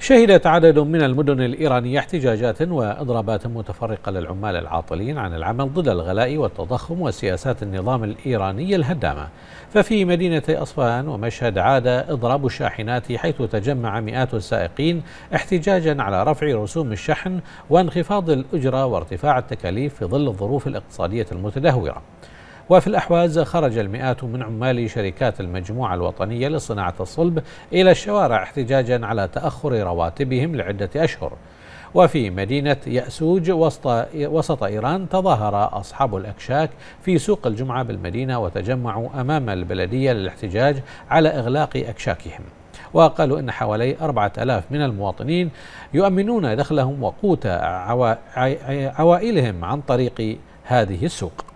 شهدت عدد من المدن الإيرانية احتجاجات وإضرابات متفرقة للعمال العاطلين عن العمل ضد الغلاء والتضخم وسياسات النظام الإيراني الهدامة ففي مدينة أصفهان ومشهد عاد إضراب الشاحنات حيث تجمع مئات السائقين احتجاجا على رفع رسوم الشحن وانخفاض الأجرة وارتفاع التكاليف في ظل الظروف الاقتصادية المتدهورة وفي الأحواز خرج المئات من عمال شركات المجموعة الوطنية لصناعة الصلب إلى الشوارع احتجاجا على تأخر رواتبهم لعدة أشهر وفي مدينة يأسوج وسط, وسط إيران تظاهر أصحاب الأكشاك في سوق الجمعة بالمدينة وتجمعوا أمام البلدية للاحتجاج على إغلاق أكشاكهم وقالوا إن حوالي 4000 من المواطنين يؤمنون دخلهم وقوت عوائلهم عن طريق هذه السوق